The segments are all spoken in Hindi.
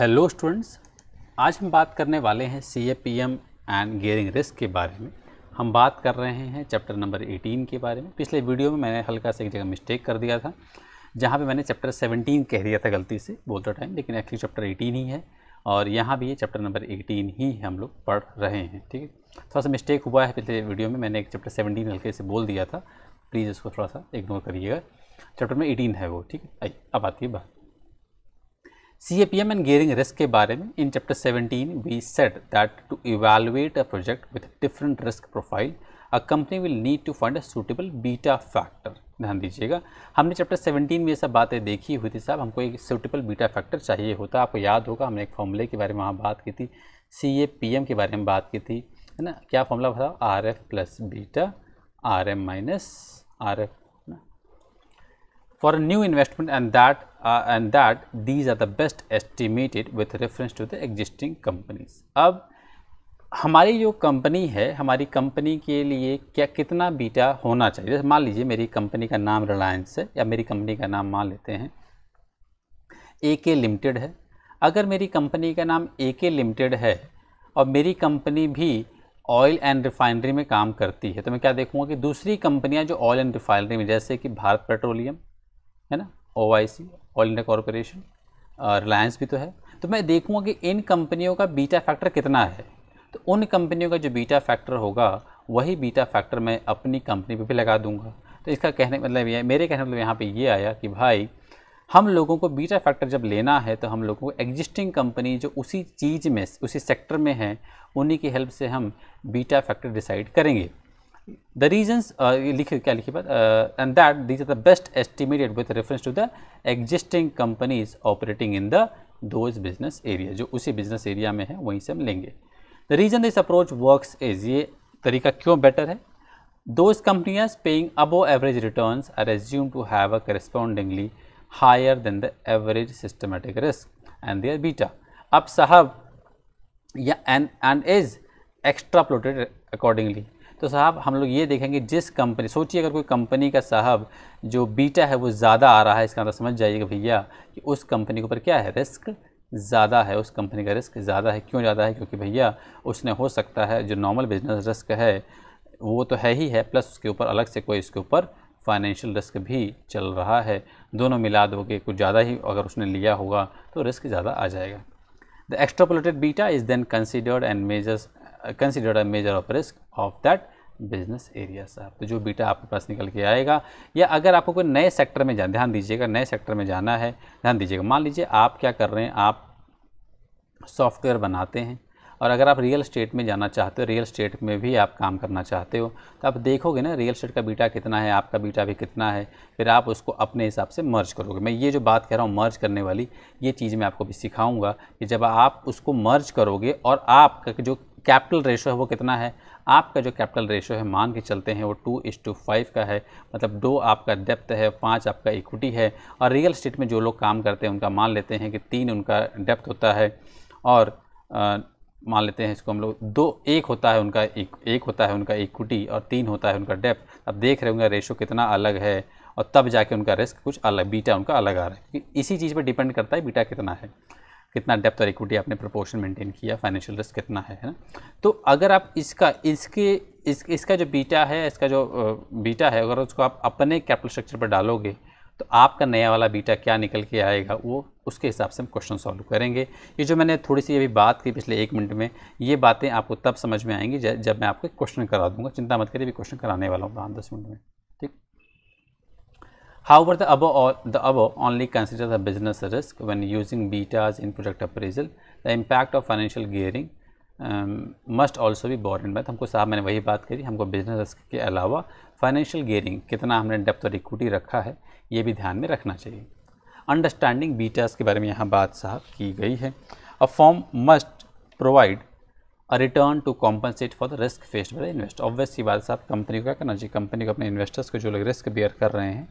हेलो स्टूडेंट्स आज हम बात करने वाले हैं C A P M and gearing risk के बारे में हम बात कर रहे हैं चैप्टर नंबर 18 के बारे में पिछले वीडियो में मैंने हल्का सा एक जगह मिस्टेक कर दिया था जहाँ पे मैंने चैप्टर 17 कह दिया था गलती से बोलता टाइम लेकिन एक्चुअली चैप्टर 18 ही है और यहाँ भी ये चैप्टर नंबर एटीन ही हम लोग पढ़ रहे हैं ठीक है थोड़ा सा मिस्टेक हुआ है पिछले वीडियो में मैंने एक चैप्टर सेवनटीन हल्के से बोल दिया था प्लीज़ इसको थोड़ा सा इग्नोर करिएगा चैप्टर में एटीन है वो ठीक है अब आती है बात CAPM and gearing risk के बारे में in chapter 17 we said that to evaluate a project with different risk profile a company will need to find a suitable beta factor ध्यान दीजिएगा हमने चैप्टर 17 में ये सब बातें देखी हुई थी साहब हमको एक सूटेबल बीटा फैक्टर चाहिए होता है आपको याद होगा हमने एक फॉर्मूले के बारे में वहाँ बात की थी सी ए पी एम के बारे में बात की थी है ना क्या फॉर्मूला बताओ R F plus beta R M minus R F for a new investment and that uh, and that these are the best estimated with reference to the existing companies अब हमारी जो कंपनी है हमारी कंपनी के लिए क्या कितना बीटा होना चाहिए जैसे मान लीजिए मेरी कंपनी का नाम रिलायंस है या मेरी कंपनी का नाम मान लेते हैं ए के लिमिटेड है अगर मेरी कंपनी का नाम ए के लिमिटेड है और मेरी कंपनी भी ऑयल एंड रिफाइनरी में काम करती है तो मैं क्या देखूँगा कि दूसरी कंपनियाँ जो ऑयल एंड रिफाइनरी में जैसे कि भारत पेट्रोलियम है ना ओ ऑल इंडिया कॉरपोरेशन रिलायंस भी तो है तो मैं देखूँगा कि इन कंपनियों का बीटा फैक्टर कितना है तो उन कंपनियों का जो बीटा फैक्टर होगा वही बीटा फैक्टर मैं अपनी कंपनी पे भी लगा दूंगा तो इसका कहने मतलब ये मेरे कहने मतलब यहाँ पे ये आया कि भाई हम लोगों को बीटा फैक्टर जब लेना है तो हम लोगों को एग्जिस्टिंग कंपनी जो उसी चीज़ में उसी सेक्टर में है उन्हीं की हेल्प से हम बीटा फैक्टर डिसाइड करेंगे द रीजन लिखे क्या लिखी बात and that these are the best estimated with reference to the existing companies operating in the those business area जो उसी बिजनेस एरिया में है वहीं से हम लेंगे the reason this approach work is ये तरीका क्यों बेटर है those companies paying above average return are assume to have a correspondingly higher than the average systematic risk and their beta अब साहब या and and is extrapolated accordingly तो साहब हम लोग ये देखेंगे जिस कंपनी सोचिए अगर कोई कंपनी का साहब जो बीटा है वो ज़्यादा आ रहा है इसका अंदर मतलब समझ जाइएगा भैया कि उस कंपनी के ऊपर क्या है रिस्क ज़्यादा है उस कंपनी का रिस्क ज़्यादा है क्यों ज़्यादा है क्योंकि भैया उसने हो सकता है जो नॉर्मल बिजनेस रिस्क है वो तो है ही है प्लस उसके ऊपर अलग से कोई इसके ऊपर फाइनेंशियल रिस्क भी चल रहा है दोनों मिला दोगे कुछ ज़्यादा ही अगर उसने लिया होगा तो रिस्क ज़्यादा आ जाएगा the extrapolated beta is then considered and measures considered a measure of risk of that business area साहब तो जो बीटा आपके पास निकल के आएगा या अगर आपको कोई नए सेक्टर में जा ध्यान दीजिएगा नए सेक्टर में जाना है ध्यान दीजिएगा मान लीजिए आप क्या कर रहे हैं आप सॉफ्टवेयर बनाते हैं और अगर आप रियल स्टेट में जाना चाहते हो रियल स्टेट में भी आप काम करना चाहते हो तो आप देखोगे ना रियल स्टेट का बीटा कितना है आपका बीटा भी कितना है फिर आप उसको अपने हिसाब से मर्ज करोगे मैं ये जो बात कह रहा हूँ मर्ज करने वाली ये चीज़ मैं आपको भी सिखाऊंगा कि जब आप उसको मर्ज करोगे और आपका जो कैपिटल रेशो है वो कितना है आपका जो कैपिटल रेशो है मान के चलते हैं वो टू इस टू फाइव का है मतलब दो आपका डेप्थ है पाँच आपका इक्विटी है और रियल स्टेट में जो लोग काम करते हैं उनका मान लेते हैं कि तीन उनका डेप्थ होता है और मान लेते हैं इसको हम लोग दो एक होता है उनका एक, एक होता है उनका इक्विटी और तीन होता है उनका डेप्थ अब देख रहे होंगे रेशो कितना अलग है और तब जाके उनका रिस्क कुछ अलग बीटा उनका अलग आ रहा है इसी चीज़ पर डिपेंड करता है बीटा कितना है कितना डेप्थ और इक्विटी आपने प्रोपोर्शन मेंटेन किया फाइनेंशियल रिस्क कितना है ना तो अगर आप इसका इसके इस इसका जो बीटा है इसका जो बीटा है अगर उसको आप अपने कैपिटल स्ट्रक्चर पर डालोगे तो आपका नया वाला बीटा क्या निकल के आएगा वो उसके हिसाब से हम क्वेश्चन सॉल्व करेंगे ये जो मैंने थोड़ी सी अभी बात की पिछले एक मिनट में ये बातें आपको तब समझ में आएंगी जब मैं आपको क्वेश्चन करा दूंगा चिंता मत करिए अभी क्वेश्चन कराने वाला हूँ पाँच दस मिनट में However, the above, or the above only consider the business risk when using betas in product appraisal. The impact of financial gearing um, must also be borne in mind. हमको साहब मैंने वही बात करी हमको business risk के अलावा financial gearing कितना हमने depth और equity रखा है ये भी ध्यान में रखना चाहिए Understanding betas के बारे में यहाँ बात साहब की गई है A firm must provide a return to compensate for the risk faced by the investor. Obviously, बात साहब कंपनी को क्या करना चाहिए कंपनी को अपने इन्वेस्टर्स को जो लोग रिस्क बेयर कर रहे हैं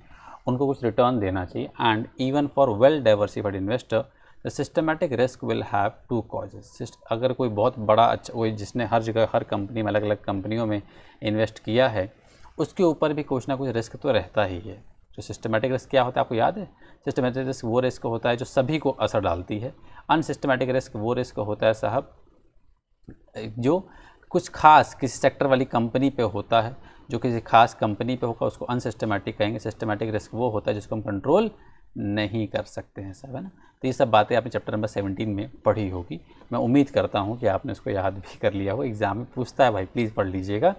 उनको कुछ रिटर्न देना चाहिए and even for well diversified investor the systematic risk will have two causes अगर कोई बहुत बड़ा अच्छा कोई जिसने हर जगह हर कंपनी में अलग अलग कंपनियों में इन्वेस्ट किया है उसके ऊपर भी कुछ ना कुछ रिस्क तो रहता ही है तो सिस्टमेटिक रिस्क क्या होता है आपको याद है सिस्टमेटिक रिस्क वो रिस्क होता है जो सभी को असर डालती है अनसिस्टमेटिक रिस्क वो रिस्क होता है साहब जो कुछ खास किसी सेक्टर वाली कंपनी पे होता है जो किसी खास कंपनी पे होगा उसको अनसिस्टमेटिक कहेंगे सिस्टमेटिक रिस्क वो होता है जिसको हम कंट्रोल नहीं कर सकते हैं सब है ना तो ये सब बातें आपने चैप्टर नंबर सेवनटीन में पढ़ी होगी मैं उम्मीद करता हूँ कि आपने उसको याद भी कर लिया हो एग्जाम में पूछता है भाई प्लीज़ पढ़ लीजिएगा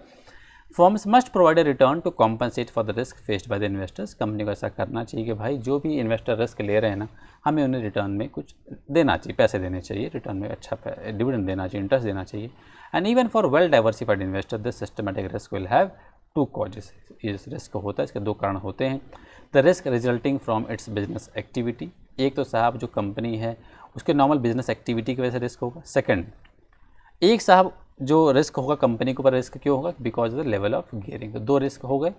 firms must provide return to compensate for the risk faced by the investors company को ऐसा करना चाहिए कि भाई जो भी इन्वेस्टर रिस्क ले रहे हैं ना हमें उन्हें रिटर्न में कुछ देना चाहिए पैसे देने चाहिए रिटर्न में अच्छा डिविडेंड देना चाहिए इंटरेस्ट देना चाहिए and even for well diversified investor this systematic risk will have two causes इस रिस्क होता है इसके दो कारण होते हैं the risk resulting from its business activity एक तो साहब जो कंपनी है उसके नॉर्मल बिजनेस एक्टिविटी की वजह से रिस्क होगा सेकंड एक साहब जो रिस्क होगा कंपनी के ऊपर रिस्क क्यों होगा because of the level of gearing दो रिस्क हो गए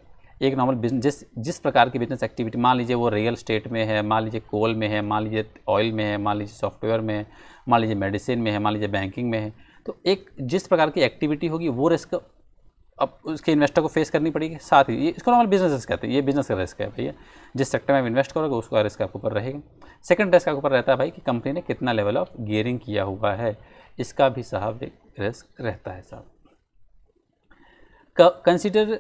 एक नॉर्मल बिजनेस जिस जिस प्रकार की बिजनेस एक्टिविटी मान लीजिए वो रियल स्टेट में है मान लीजिए कोल में है मान लीजिए ऑयल में है मान लीजिए सॉफ्टवेयर में है मान लीजिए मेडिसिन में है मान लीजिए बैंकिंग में है तो एक जिस प्रकार की एक्टिविटी होगी वो रिस्क अब उसके इन्वेस्टर को फेस करनी पड़ेगी साथ ही ये इसको नॉर्मल बिजनेस रिस्क कहते हैं ये बिजनेस का रिस्क है भैया जिस सेक्टर में आप इन्वेस्ट करोगे उसका रिस्क आपके ऊपर रहेगा सेकंड रिस्क आपके ऊपर रहता है भाई कि कंपनी ने कितना लेवल ऑफ गियरिंग किया हुआ है इसका भी साहब एक रिस्क रहता है साहब consider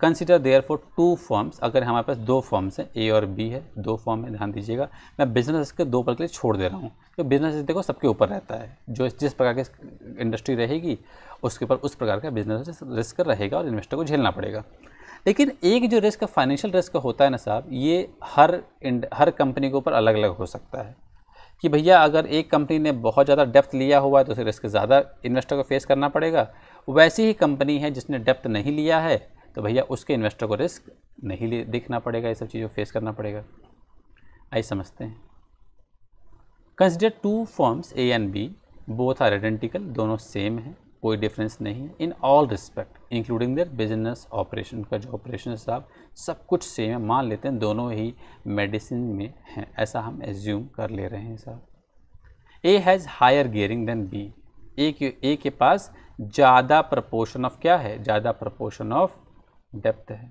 consider therefore two firms अगर हमारे पास दो फॉर्म्स हैं ए और बी है दो फॉर्म है ध्यान दीजिएगा मैं बिजनेस के दो पर के लिए छोड़ दे रहा हूँ तो बिजनेस देखो सबके ऊपर रहता है जो जिस प्रकार की इंडस्ट्री रहेगी उसके ऊपर उस प्रकार का बिजनेस रिस्क रहेगा और इन्वेस्टर को झेलना पड़ेगा लेकिन एक जो रिस्क फाइनेंशियल रिस्क होता है ना साहब ये हर हर कंपनी के ऊपर अलग अलग हो सकता है कि भैया अगर एक कंपनी ने बहुत ज़्यादा डेप्थ लिया हुआ है तो उसे रिस्क ज़्यादा इन्वेस्टर को फेस करना पड़ेगा वैसी ही कंपनी है जिसने डेप्थ नहीं लिया है तो भैया उसके इन्वेस्टर को रिस्क नहीं देखना पड़ेगा ये सब चीज़ों फेस करना पड़ेगा आइए समझते हैं consider two firms A and B both are identical दोनों सेम हैं कोई डिफरेंस नहीं है in all respect including their business operation का जो ऑपरेशन है साहब सब कुछ सेम है मान लेते हैं दोनों ही मेडिसिन में हैं ऐसा हम एज्यूम कर ले रहे हैं साहब A has higher gearing than B A के ए के पास ज़्यादा प्रपोर्शन ऑफ क्या है ज़्यादा प्रपोर्शन ऑफ डेप्थ है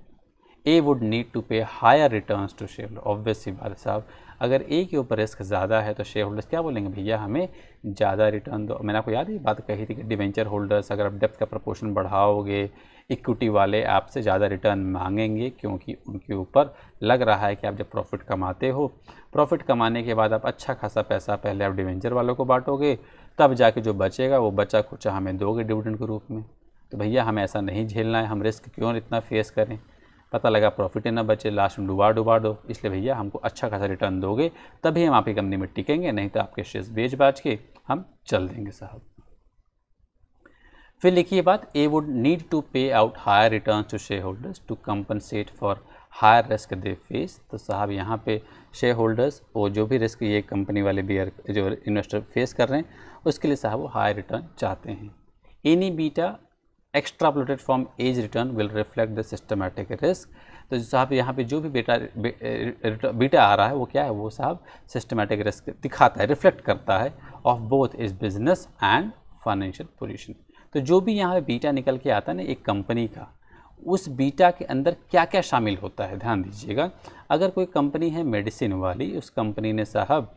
a would need to pay higher return to share obviously बात साहब अगर ए के ऊपर रिस्क ज़्यादा है तो शेयर होल्डर्स क्या बोलेंगे भैया हमें ज़्यादा रिटर्न दो मैंने आपको याद ही बात कही थी कि डिवेंचर होल्डर्स अगर आप डेप्थ का प्रपोर्शन बढ़ाओगे इक्विटी वाले आपसे ज़्यादा रिटर्न मांगेंगे क्योंकि उनके ऊपर लग रहा है कि आप जब प्रॉफिट कमाते हो प्रॉफिट कमाने के बाद आप अच्छा खासा पैसा पहले आप डिवेंचर वालों को बांटोगे तब जाके जो बचेगा वो बचा खुचा हमें दोगे डिविडेंड के रूप में तो भैया हमें ऐसा नहीं झेलना है हम रिस्क क्यों इतना फेस करें पता लगा प्रॉफिट ना बचे लास्ट में डुबा डुबा दो इसलिए भैया हमको अच्छा खासा रिटर्न दोगे तभी हम आपकी कंपनी में टिकेंगे नहीं तो आपके शेयर्स बेच बाज के हम चल देंगे साहब फिर लिखिए बात a would need to pay out higher return to shareholders to compensate for higher risk they face तो साहब यहाँ पे शेयर होल्डर्स वो जो भी रिस्क ये कंपनी वाले बियर जो इन्वेस्टर फेस कर रहे हैं उसके लिए साहब वो हाई रिटर्न चाहते हैं any beta extrapolated from as return will reflect the systematic risk तो साहब यहाँ पे जो भी बेटा बीटा आ रहा है वो क्या है वो साहब सिस्टमेटिक रिस्क दिखाता है रिफ्लेक्ट करता है of both its business and financial position तो जो भी यहाँ पे बीटा निकल के आता है ना एक कंपनी का उस बीटा के अंदर क्या क्या शामिल होता है ध्यान दीजिएगा अगर कोई कंपनी है मेडिसिन वाली उस कंपनी ने साहब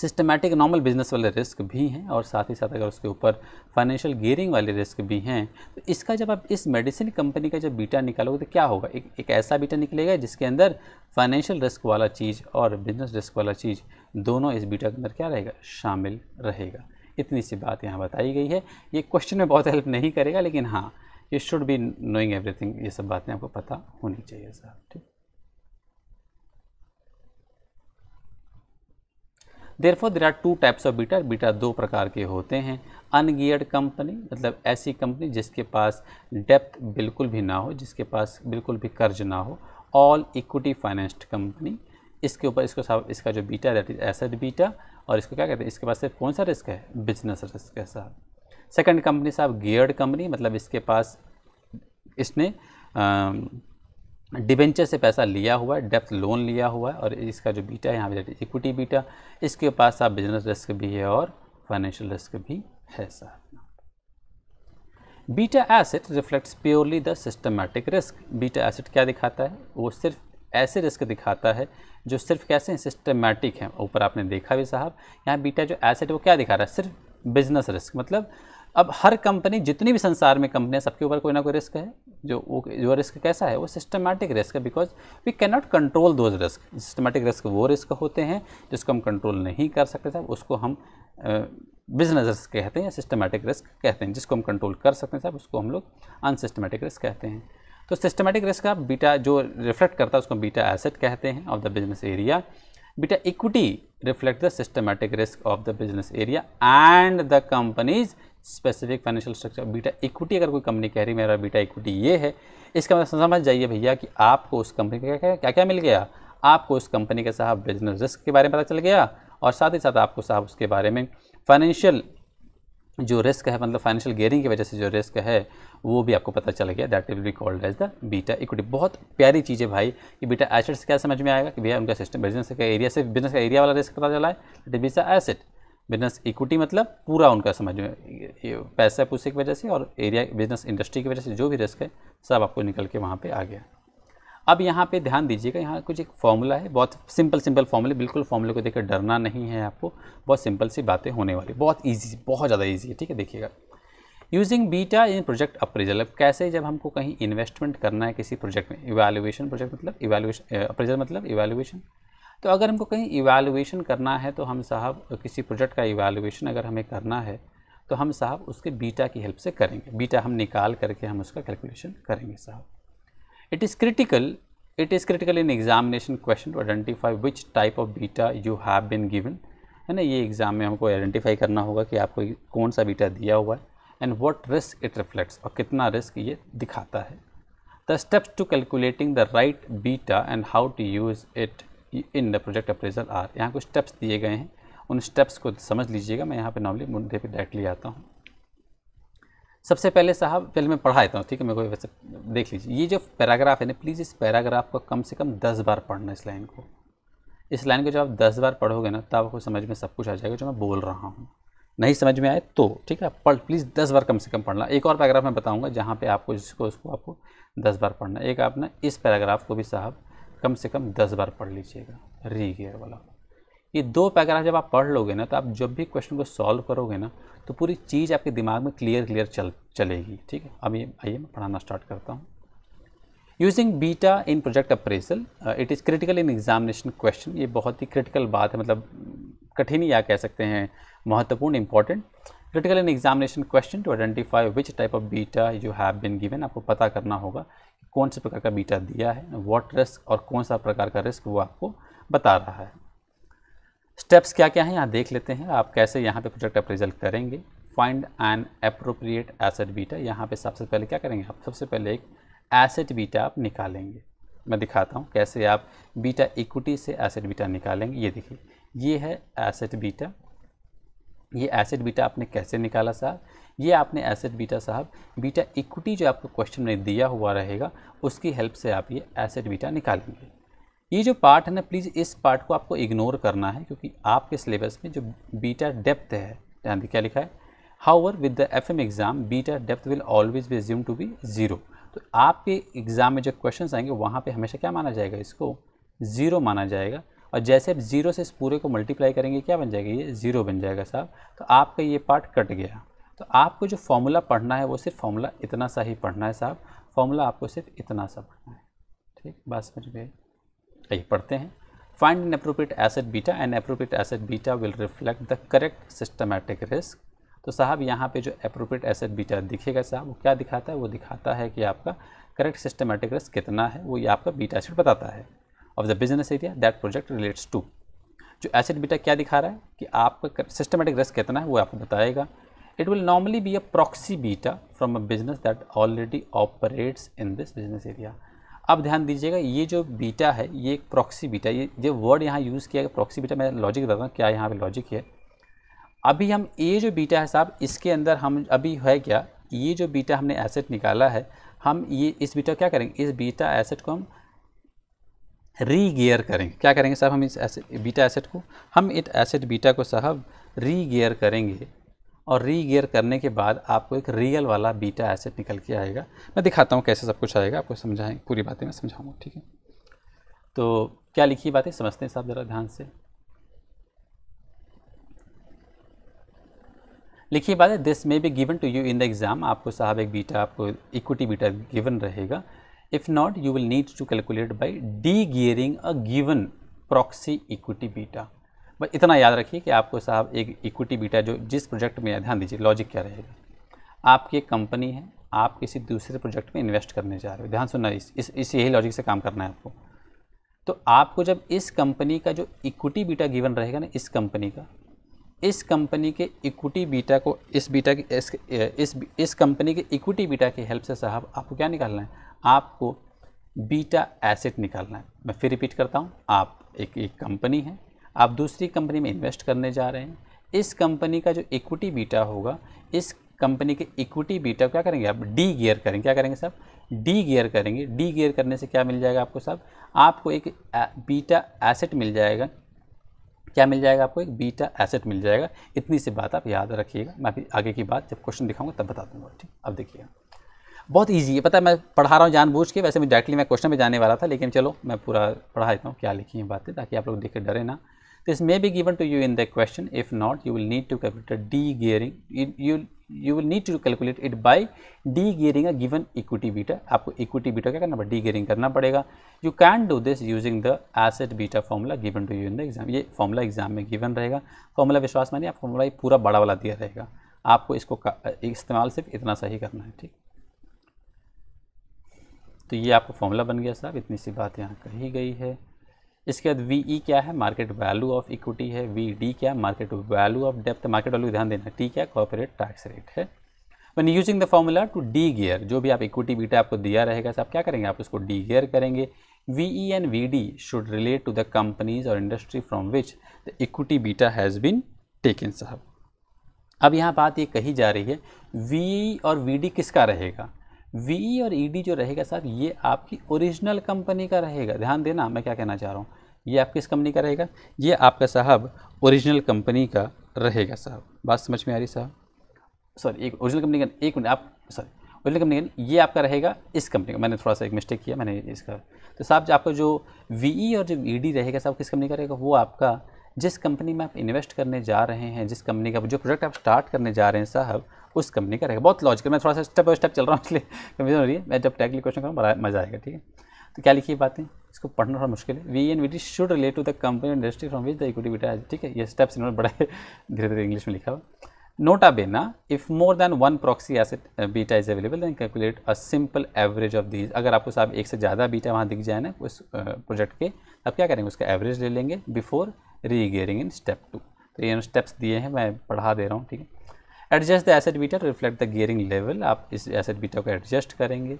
सिस्टमेटिक नॉर्मल बिजनेस वाले रिस्क भी हैं और साथ ही साथ अगर उसके ऊपर फाइनेंशियल गेयरिंग वाले रिस्क भी हैं तो इसका जब आप इस मेडिसिन कंपनी का जब बीटा निकालोगे तो क्या होगा एक एक ऐसा बीटा निकलेगा जिसके अंदर फाइनेंशियल रिस्क वाला चीज़ और बिजनेस रिस्क वाला चीज़ दोनों इस बीटा के अंदर क्या रहेगा शामिल रहेगा इतनी सी बात यहाँ बताई गई है ये क्वेश्चन में बहुत हेल्प नहीं करेगा लेकिन हाँ ये शुड बी नोइंग एवरीथिंग ये सब बातें आपको पता होनी चाहिए सर ठीक therefore there are two types of beta beta दो प्रकार के होते हैं अनगियर्ड कंपनी मतलब ऐसी कंपनी जिसके पास डेप्थ बिल्कुल भी ना हो जिसके पास बिल्कुल भी कर्ज ना हो ऑल इक्विटी फाइनेंस्ड कंपनी इसके ऊपर इसको इसका जो beta that is asset beta और इसको क्या कहते हैं इसके पास सिर्फ कौन सा रिस्क है बिजनेस रिस्क है साहब सेकंड कंपनी साहब गियर्ड कंपनी मतलब इसके पास इसने डिवेंचर से पैसा लिया हुआ है डेप्थ लोन लिया हुआ है और इसका जो बीटा है यहाँ पर इक्विटी बीटा इसके पास साफ बिजनेस रिस्क भी है और फाइनेंशियल रिस्क भी है साहब beta asset reflects purely the systematic risk beta asset क्या दिखाता है वो सिर्फ ऐसे रिस्क दिखाता है जो सिर्फ कैसे सिस्टमैटिक हैं ऊपर आपने देखा भी साहब यहाँ बीटा जो एसेट वो क्या दिखा रहा है सिर्फ बिजनेस रिस्क मतलब अब हर कंपनी जितनी भी संसार में कंपनियाँ सबके ऊपर कोई ना कोई रिस्क है जो वो जो रिस्क कैसा है वो सिस्टमैटिक रिस्क है because we can not control those risk systematic risk वो रिस्क होते हैं जिसको हम कंट्रोल नहीं कर सकते साहब उसको हम बिजनेस रिस्क कहते हैं या सिस्टमैटिक रिस्क कहते हैं जिसको हम कंट्रोल कर सकते हैं साहब उसको हम लोग अनसिस्टमेटिक रिस्क कहते हैं तो सिस्टमेटिक रिस्क का बीटा जो रिफ्लेक्ट करता है उसको बीटा एसेट कहते हैं of the business area beta equity reflect the systematic risk of the business area and the company's specific financial structure beta equity अगर कोई कंपनी कह रही मेरा बीटा इक्विटी ये है इसका मतलब समझ जाइए भैया कि आपको उस कंपनी का क्या क्या क्या मिल गया आपको उस कंपनी के साहब बिजनेस रिस्क के बारे में पता चल गया और साथ ही साथ आपको साहब उसके बारे में फाइनेंशियल जो रिस्क है मतलब फाइनेंशियल गेयरिंग की वजह से जो रिस्क है वो भी आपको पता चल गया that will be called as the beta equity बहुत प्यारी चीज़ है भाई कि बीटा एसेट्स से क्या समझ में आएगा कि भैया उनका सिस्टम बिजनेस का एरिया से बिजनेस का एरिया वाला रिस्क पता चला है it is beta asset business equity मतलब पूरा उनका समझ में पैसा पूछे की वजह से और एरिया बिजनेस इंडस्ट्री की वजह से जो भी रिस्क है सब आपको निकल के वहाँ पे आ गया अब यहाँ पे ध्यान दीजिएगा यहाँ कुछ एक फॉर्मूला है बहुत सिंपल सिंपल फॉर्मूले बिल्कुल फॉर्मूले को देखकर डरना नहीं है आपको बहुत सिंपल सी बातें होने वाली बहुत ईजी बहुत ज़्यादा ईजी है ठीक है देखिएगा using beta in project appraisal अब कैसे जब हमको कहीं इन्वेस्टमेंट करना है किसी प्रोजेक्ट में इवेलुएशन प्रोजेक्ट मतलब इवेलुएशन अप्रेजल मतलब इवेलुएशन तो अगर हमको कहीं इवेलुएशन करना है तो हम साहब किसी प्रोजेक्ट का इवेलुएशन अगर हमें करना है तो हम साहब उसके बीटा की हेल्प से करेंगे बीटा हम निकाल करके हम उसका कैलकुलेशन करेंगे sir it is critical it is critical in examination question to identify which type of beta you have bin given है ना ये एग्ज़ाम में हमको आइडेंटिफाई करना होगा कि आपको कौन सा बीटा दिया हुआ है and what risk it reflects और कितना रिस्क ये दिखाता है the steps to calculating the right beta and how to use it in the project appraisal are यहाँ कुछ स्टेप्स दिए गए हैं उन स्टेप्स को समझ लीजिएगा मैं यहाँ पे नॉर्मली मुद्दे पे डायरेक्टली आता हूँ सबसे पहले साहब पहले मैं पढ़ा देता हूँ ठीक है मेरे कोई वैसे देख लीजिए ये जो पैराग्राफ है ना प्लीज़ इस पैराग्राफ को कम से कम दस बार पढ़ना इस लाइन को इस लाइन को जब आप दस बार पढ़ोगे ना तब आपको समझ में सब कुछ आ जाएगा जो मैं बोल रहा हूँ नहीं समझ में आए तो ठीक है पढ़ प्लीज़ दस बार कम से कम पढ़ना एक और पैराग्राफ मैं बताऊँगा जहाँ पर आपको जिसको उसको आपको दस बार पढ़ना एक आप ना इस पैराग्राफ को भी साहब कम से कम दस बार पढ़ लीजिएगा री गियर वाला ये दो पैराग्राफ जब आप पढ़ लोगे ना तो आप जब भी क्वेश्चन को सॉल्व करोगे ना तो पूरी चीज़ आपके दिमाग में क्लियर क्लियर चल चलेगी ठीक है अब ये आइए मैं पढ़ाना स्टार्ट करता हूँ using beta in project appraisal it is critical in examination question ये बहुत ही क्रिटिकल बात है मतलब कठिन या कह सकते हैं महत्वपूर्ण important critical in examination question to identify which type of beta you have bin given आपको पता करना होगा कौन से प्रकार का बीटा दिया है वॉट रिस्क और कौन सा प्रकार का रिस्क वो आपको बता रहा है स्टेप्स क्या क्या हैं यहाँ देख लेते हैं आप कैसे यहाँ पे प्रोजेक्ट अप्रेजल करेंगे find an appropriate asset beta यहाँ पे सबसे पहले क्या करेंगे आप सबसे पहले एक एसेट बीटा आप निकालेंगे मैं दिखाता हूँ कैसे आप बीटा इक्विटी से एसेट बीटा निकालेंगे ये देखिए ये है एसेट बीटा ये एसेट बीटा आपने कैसे निकाला साहब ये आपने asset beta sir beta equity जो आपको क्वेश्चन में दिया हुआ रहेगा उसकी हेल्प से आप ये एसेट बीटा निकालेंगे ये जो पार्ट है ना प्लीज़ इस पार्ट को आपको इग्नोर करना है क्योंकि आपके सिलेबस में जो बीटा डेप्थ है यहाँ क्या लिखा है however with the F M exam beta डेप्थ will always be assume to be zero तो आपके एग्ज़ाम में जो क्वेश्चन आएंगे वहाँ पर हमेशा क्या माना जाएगा इसको ज़ीरो माना जाएगा और जैसे आप ज़ीरो से इस पूरे को मल्टीप्लाई करेंगे क्या बन जाएगा ये ज़ीरो बन जाएगा साहब तो आपका ये पार्ट कट गया तो आपको जो फॉर्मूला पढ़ना है वो सिर्फ फॉर्मूला इतना सा ही पढ़ना है साहब फॉर्मूला आपको सिर्फ इतना सा पढ़ना है ठीक बात समझ गए आइए पढ़ते हैं find an appropriate asset beta and appropriate asset beta will reflect the correct systematic risk तो साहब यहाँ पे जो अप्रोप्रिएट asset बीटा दिखेगा साहब वो क्या दिखाता है वो दिखाता है कि आपका करेक्ट सिस्टमेटिक रिस्क कितना है वो ये आपका बीटा एसिड बताता है of the business area that project relates to जो एसेट बीटा क्या दिखा रहा है कि आपका सिस्टमेटिक रिस्क कितना है वो आपको बताएगा it will normally be a proxy beta from a business that already operates in this business area अब ध्यान दीजिएगा ये जो बीटा है ये एक प्रॉक्सी बीटा ये जो वर्ड यहाँ यूज़ किया गया प्रॉक्सी बीटा मैं लॉजिक बता रहा हूँ क्या यहाँ पे लॉजिक है अभी हम ये जो बीटा है साहब इसके अंदर हम अभी है क्या ये जो बीटा हमने एसेट निकाला है हम ये इस बीटा क्या करेंगे इस बीटा एसेट को हम रीगेयर करेंगे क्या करेंगे साहब हम इस एसे, बीटा एसेट को हम इट एसेट बीटा को साहब रीगेयर करेंगे और रीगेयर करने के बाद आपको एक रियल वाला बीटा एसेट निकल के आएगा मैं दिखाता हूँ कैसे सब कुछ आएगा आपको समझाएँ पूरी बातें मैं समझाऊँगा ठीक है तो क्या लिखी बातें समझते हैं साहब ज़रा ध्यान से लिखिए बात है this may be given to you in the exam आपको साहब एक बीटा आपको इक्विटी बीटा गिवन रहेगा If not, you will need to calculate by degearing a given proxy equity beta. बस इतना याद रखिए कि आपको साहब एक इक्विटी बीटा जो जिस प्रोजेक्ट में ध्यान दीजिए लॉजिक क्या रहेगा आपकी एक कंपनी है आप किसी दूसरे प्रोजेक्ट में इन्वेस्ट करने जा रहे हो ध्यान सुनना इस इस, इस यही लॉजिक से काम करना है आपको तो आपको जब इस कंपनी का जो इक्विटी बीटा गिवन रहेगा ना इस कंपनी का इस कंपनी के इक्विटी बीटा को इस बीटा की इस इस, कंपनी के इक्विटी बीटा की हेल्प से साहब आपको क्या निकालना है आपको बीटा एसेट निकालना है मैं फिर रिपीट करता हूँ आप एक एक कंपनी है आप दूसरी कंपनी में इन्वेस्ट करने जा रहे हैं इस कंपनी का जो इक्विटी बीटा होगा इस कंपनी के इक्विटी बीटा क्या करेंगे आप डी गियर करेंगे क्या करेंगे साहब डी गियर करेंगे डी गियर करने से क्या मिल जाएगा आपको साहब आपको एक बीटा एसेट मिल जाएगा क्या मिल जाएगा आपको एक बीटा एसेट मिल जाएगा इतनी सी बात आप याद रखिएगा मैं अभी आगे की बात जब क्वेश्चन दिखाऊंगा तब बता दूंगा ठीक अब देखिएगा बहुत ईजी है पता है मैं पढ़ा रहा हूँ जानबूझ के वैसे मैं डायरेक्टली मैं क्वेश्चन में जाने वाला था लेकिन चलो मैं पूरा पढ़ा देता हूँ क्या लिखी है बातें ताकि आप लोग देख के डरे ना this may be given to you in the question if not you will need to calculate degearing you you will need to calculate it by degearing a given equity beta आपको इक्विटी बीटा क्या करना पड़ेगा डी गियरिंग करना पड़ेगा you can do this using the asset beta formula given to you in the exam ये फॉर्मूला एग्जाम में गिवन रहेगा फॉर्मूला विश्वास मानिए आप फॉर्मूला पूरा बड़ा वाला दिया रहेगा आपको इसको इस्तेमाल सिर्फ इतना सही करना है ठीक तो ये आपका फॉर्मूला बन गया साहब इतनी सी बात यहाँ कही गई है इसके बाद वी ई e क्या है मार्केट वैल्यू ऑफ इक्विटी है वी डी क्या है मार्केट वैल्यू ऑफ डेप्थ मार्केट वैल्यू ध्यान देना टी क्या कॉर्पोरेट टैक्स रेट है one using the formula to degear जो भी आप इक्विटी बीटा आपको दिया रहेगा साहब क्या करेंगे आप उसको डी गियर करेंगे V E and V D should relate to the company's और industry from which the equity beta has been taken sir अब यहाँ बात ये कही जा रही है वी e और वी डी किसका रहेगा वी e और ई e जो रहेगा सर ये आपकी ओरिजिनल कंपनी का रहेगा ध्यान देना मैं क्या कहना चाह रहा हूँ ये आप किस कंपनी का रहेगा ये आपका साहब ओरिजिनल कंपनी का रहेगा साहब बात समझ में आ रही साहब सॉरी एक ओरिजिनल कंपनी का एक मिनट आप सॉरी ओरिजिनल कंपनी का ये आपका रहेगा इस कंपनी का मैंने थोड़ा सा एक मिस्टेक किया मैंने इसका तो साहब जो आपका जो वी e और जो ई रहेगा साहब किस कंपनी का रहेगा वो आपका जिस कंपनी में आप इन्वेस्ट करने जा रहे हैं जिस कंपनी का जो प्रोडक्ट आप स्टार्ट करने जा रहे हैं साहब उस कंपनी का रहेगा बहुत लॉजिकल मैं थोड़ा सा स्टेप बाई स्टेप चल रहा हूँ इसलिए कंफ्यूजन हो रही है मैं जब टैकली क्वेश्चन करूँ बड़ा मजा आएगा ठीक है तो क्या लिखी बातें इसको पढ़ना थोड़ा मुश्किल है V and V should relate to the company industry from which the equity beta ठीक है ये स्टेप्स इन्होंने बड़े धीरे धीरे इंग्लिश में लिखा हुआ नोटा बेना if more than one proxy asset beta is available then calculate a simple average of these अगर आपको साहब एक से ज़्यादा बीटा वहाँ दिख जाए ना उस प्रोजेक्ट uh, के अब तो क्या करेंगे उसका एवरेज ले लेंगे बिफोर री इन स्टेप टू तो ये स्टेप्स दिए हैं मैं पढ़ा दे रहा हूँ ठीक है adjust the asset beta to reflect the gearing level आप इस एसेट बीटा को एडजस्ट करेंगे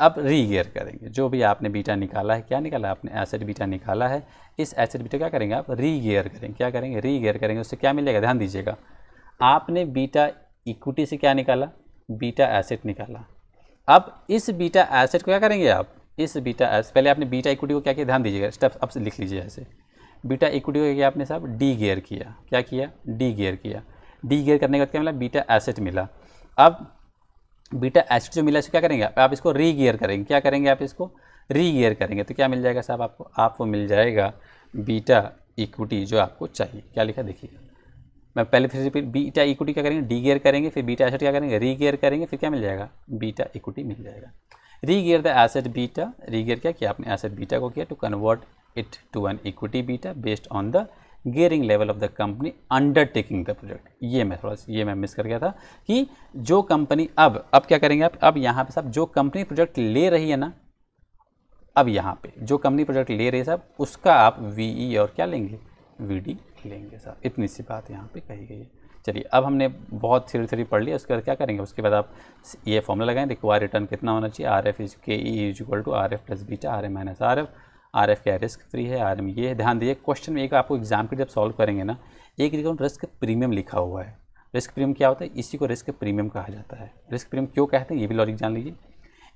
अब गेयर करेंगे जो भी आपने बीटा निकाला है क्या निकाला आपने एसेट बीटा निकाला है इस एसेट बीटा क्या करेंगे आप गेयर करेंगे क्या करेंगे गेयर करेंगे उससे क्या मिलेगा ध्यान दीजिएगा आपने बीटा इक्विटी से क्या निकाला बीटा एसेट निकाला अब इस बीटा एसेट को क्या करेंगे आप इस बीटा एस पहले आपने बीटा इक्विटी को क्या किया ध्यान दीजिएगा स्टेप्स अब से लिख लीजिए ऐसे बीटा इक्विटी को क्या आपने साहब डी गेयर किया क्या किया डी गेयर किया डी गेयर करने के बाद क्या मिला बीटा एसेट मिला अब बीटा एसिड जो मिला इसको क्या करेंगे आप इसको री गेयर करेंगे क्या करेंगे आप इसको री गेयर करेंगे तो क्या मिल जाएगा साहब आपको आपको मिल जाएगा बीटा इक्विटी जो आपको चाहिए क्या लिखा देखिएगा मैं पहले फिर रिपीट बीटा इक्विटी क्या करेंगे डी गेयर करेंगे फिर बीटा एसेट क्या करेंगे री गेयर करेंगे फिर क्या मिल जाएगा बीटा इक्विटी मिल जाएगा regear the asset beta regear क्या किया आपने एसेट बीटा को किया to convert it to an equity beta based on the gearing level of the company undertaking the project ये मैं थोड़ा ये मैं मिस कर गया था कि जो कंपनी अब अब क्या करेंगे आप अब यहाँ पे साहब जो कंपनी प्रोजेक्ट ले रही है ना अब यहाँ पे जो कंपनी प्रोजेक्ट ले रही है साहब उसका आप वी e और क्या लेंगे वी लेंगे साहब इतनी सी बात यहाँ पर कही गई है चलिए अब हमने बहुत थ्योरी थ्योरी पढ़ लिया उसके बाद क्या करेंगे उसके बाद आप ये फॉर्मूला लगाएं रिक्वायर रिटर्न कितना होना चाहिए are F is K E is equal to R F plus beta R A minus R F R F क्या रिस्क फ्री है आर एम ये ध्यान दिए क्वेश्चन में एक आपको एग्जाम के जब सॉल्व करेंगे ना एक देखो रिस्क प्रीमियम लिखा हुआ है रिस्क प्रीमियम क्या होता है इसी को रिस्क प्रीमियम कहा जाता है रिस्क प्रीमियम क्यों कहते हैं ये भी लॉजिक जान लीजिए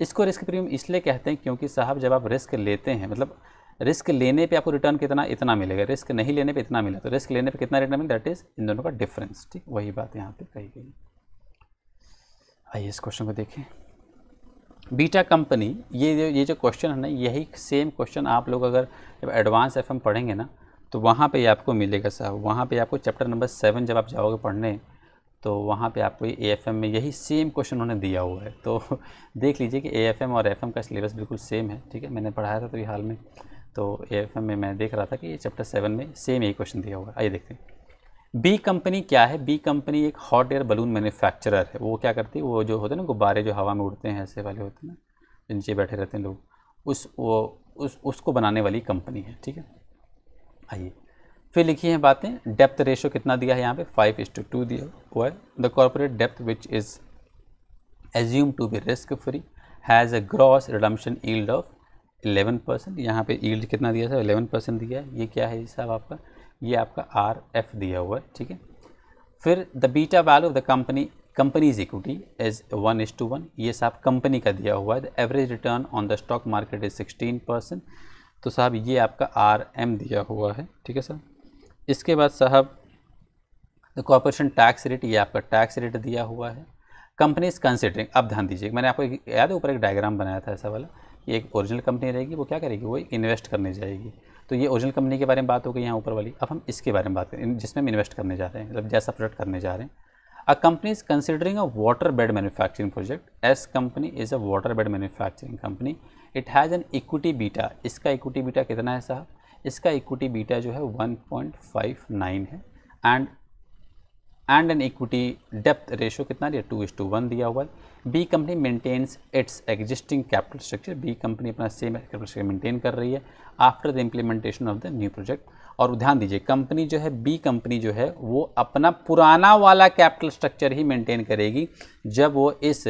इसको रिस्क प्रीमियम इसलिए कहते हैं क्योंकि साहब जब आप रिस्क लेते हैं मतलब रिस्क लेने पे आपको रिटर्न कितना इतना मिलेगा रिस्क नहीं लेने पे इतना मिला तो रिस्क लेने पे कितना रिटर्न मिलेगा दैट इज़ इन दोनों का डिफरेंस ठीक वही बात यहाँ पे कही गई आइए इस क्वेश्चन को देखें बीटा कंपनी ये ये जो क्वेश्चन है ना यही सेम क्वेश्चन आप लोग अगर जब एडवांस एफ पढ़ेंगे ना तो वहाँ पे आपको मिलेगा साहब वहाँ पे आपको चैप्टर नंबर सेवन जब आप जाओगे पढ़ने तो वहाँ पे आपको ए एफ एम में यही सेम क्वेश्चन उन्होंने दिया हुआ है तो देख लीजिए कि ए एफ एम और एफ एम का सिलेबस बिल्कुल सेम है ठीक है मैंने पढ़ाया था तो ये हाल में तो ए एफ एम में मैं देख रहा था कि ये चैप्टर सेवन में सेम यही क्वेश्चन दिया हुआ है आइए देखते हैं बी कंपनी क्या है बी कंपनी एक हॉट एयर बलून मैन्युफैक्चरर है वो क्या करती है वो जो होते हैं ना गुब्बारे जो हवा में उड़ते हैं ऐसे वाले होते हैं ना नीचे बैठे रहते हैं लोग उस वो उस उसको बनाने वाली कंपनी है ठीक है आइए फिर लिखी है बातें डेप्थ रेशो कितना दिया है यहाँ पे फाइव इज टू टू दिया हुआ है द कॉरपोरेट डेप्थ which is assume to be risk free has a gross redemption yield of 11 percent यहाँ पर ईल्ड कितना दिया था 11 परसेंट दिया है ये क्या है साहब आपका ये आपका आर एफ दिया हुआ है ठीक है फिर the beta value of the company company's equity is one is to one ये साहब कंपनी का दिया हुआ है the average return on the stock market is sixteen percent तो साहब ये आपका आर एम दिया हुआ है ठीक है सर इसके बाद साहब द कॉरपोरेशन टैक्स रेट ये आपका टैक्स रेट दिया हुआ है कंपनीज कंसिडरिंग अब ध्यान दीजिए मैंने आपको याद है ऊपर एक डायग्राम बनाया था ऐसा वाला कि एक ओरिजिनल कंपनी रहेगी वो क्या करेगी वो इन्वेस्ट करने जाएगी तो ये ओरिजिनल कंपनी के बारे में बात हो गई यहाँ ऊपर वाली अब हम इसके बारे में बात करें जिसमें हम इन्वेस्ट करने जा रहे हैं मतलब जैसा प्रोजेक्ट करने जा रहे हैं a company is considering a water bed manufacturing project S company is a water bed manufacturing company it has an equity beta इसका इक्विटी बीटा कितना है साहब इसका इक्विटी बीटा जो है नाइन है एंड एंड एन इक्विटी डेप्थ रेशियो कितना दिया टू इज टू वन दिया हुआ है B company maintains its existing capital structure B company अपना सेम कैपिटल स्ट्रक्चर मेंटेन कर रही है after the implementation of the new project और ध्यान दीजिए कंपनी जो है बी कंपनी जो है वो अपना पुराना वाला कैपिटल स्ट्रक्चर ही मेंटेन करेगी जब वो इस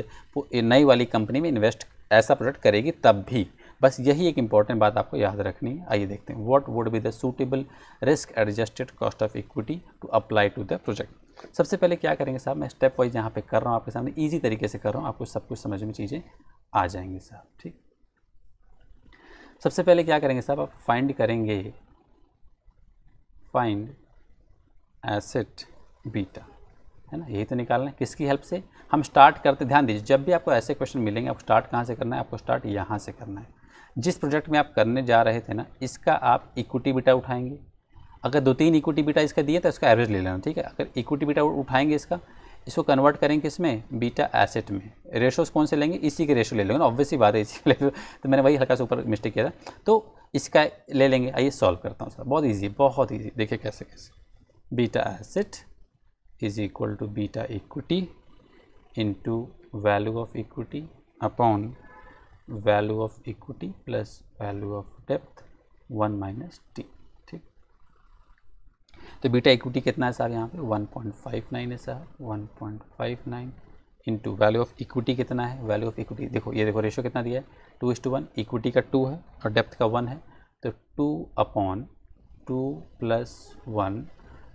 नई वाली कंपनी में इन्वेस्ट ऐसा प्रोजेक्ट करेगी तब भी बस यही एक इंपॉर्टेंट बात आपको याद रखनी है आइए देखते हैं what would be the suitable risk adjusted cost of equity to apply to the project सबसे पहले क्या करेंगे साहब मैं स्टेप वाइज यहाँ पे कर रहा हूँ आपके सामने ईजी तरीके से कर रहा हूँ आपको सब कुछ समझ में चीज़ें आ जाएंगी साहब ठीक सबसे पहले क्या करेंगे साहब आप फाइंड करेंगे फाइंड एसेट बीटा है ना यही तो निकालना है किसकी हेल्प से हम स्टार्ट करते ध्यान दीजिए जब भी आपको ऐसे क्वेश्चन मिलेंगे आपको स्टार्ट कहाँ से करना है आपको स्टार्ट यहाँ से करना है जिस प्रोजेक्ट में आप करने जा रहे थे ना इसका आप इक्विटी बीटा उठाएंगे अगर दो तीन इक्विटी बीटा इसका दिया तो इसका एवरेज ले लेना ठीक है अगर इक्विटी बीटा उठाएंगे इसका इसको कन्वर्ट करेंगे इसमें बीटा एसेट में रेशोस कौन से लेंगे इसी के रेशो ले लेंगे ऑब्वियसली बात है इसी ले तो मैंने वही हल्का से ऊपर मिस्टेक किया था तो इसका ले लेंगे आइए सॉल्व करता हूँ सर बहुत ईजी बहुत ईजी देखिए कैसे कैसे beta asset is equal to beta equity into value of equity upon value of equity plus value of depth one minus T तो बीटा इक्विटी कितना है सर यहाँ पे 1.59 है sir 1.59 point value of equity कितना है वैल्यू ऑफ इक्विटी देखो ये देखो रेशो कितना दिया है two is to one equity का टू है और डेप्थ का वन है तो two upon two plus one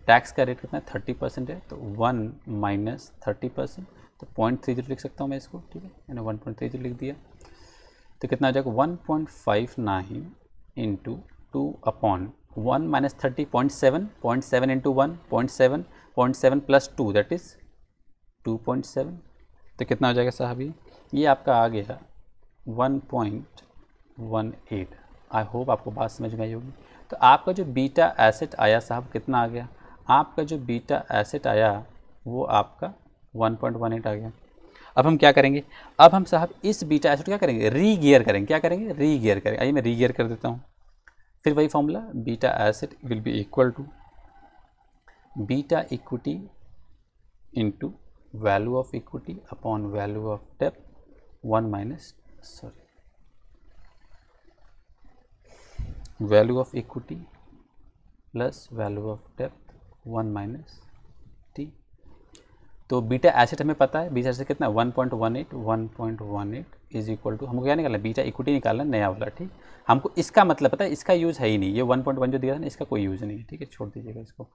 tax का रेट कितना है थर्टी परसेंट है तो वन माइनस थर्टी परसेंट तो पॉइंट थ्री जीरो लिख सकता हूँ मैं इसको ठीक है मैंने वन पॉइंट थ्री जीरो लिख दिया तो कितना हो जाएगा one point five nine into two upon one minus thirty point seven point seven into one point seven point seven plus two that is two point seven तो कितना हो जाएगा साहब ये ये आपका आ गया one point one eight I hope आपको बात समझ में आई होगी तो आपका जो बीटा एसेट आया साहब कितना आ गया आपका जो बीटा एसेट आया वो आपका वन वन पॉइंट एट आ गया अब हम क्या करेंगे अब हम साहब इस बीटा एसेट क्या करेंगे रीगियर करेंगे क्या करेंगे रीगियर करेंगे आइए मैं रीगियर कर देता हूँ फिर वही formula beta asset will be equal to beta equity into value of equity upon value of debt one minus sorry value of equity plus value of depth one minus T तो बीटा एसेट हमें पता है बीटा एसेट कितना one point one eight one point one eight is equal to हमको क्या निकालना बीटा इक्विटी निकालना नया वाला ठीक हमको इसका मतलब पता है इसका यूज़ है ही नहीं ये वन पॉइंट वन जो दिया था ना इसका कोई यूज़ नहीं है ठीक है छोड़ दीजिएगा इसको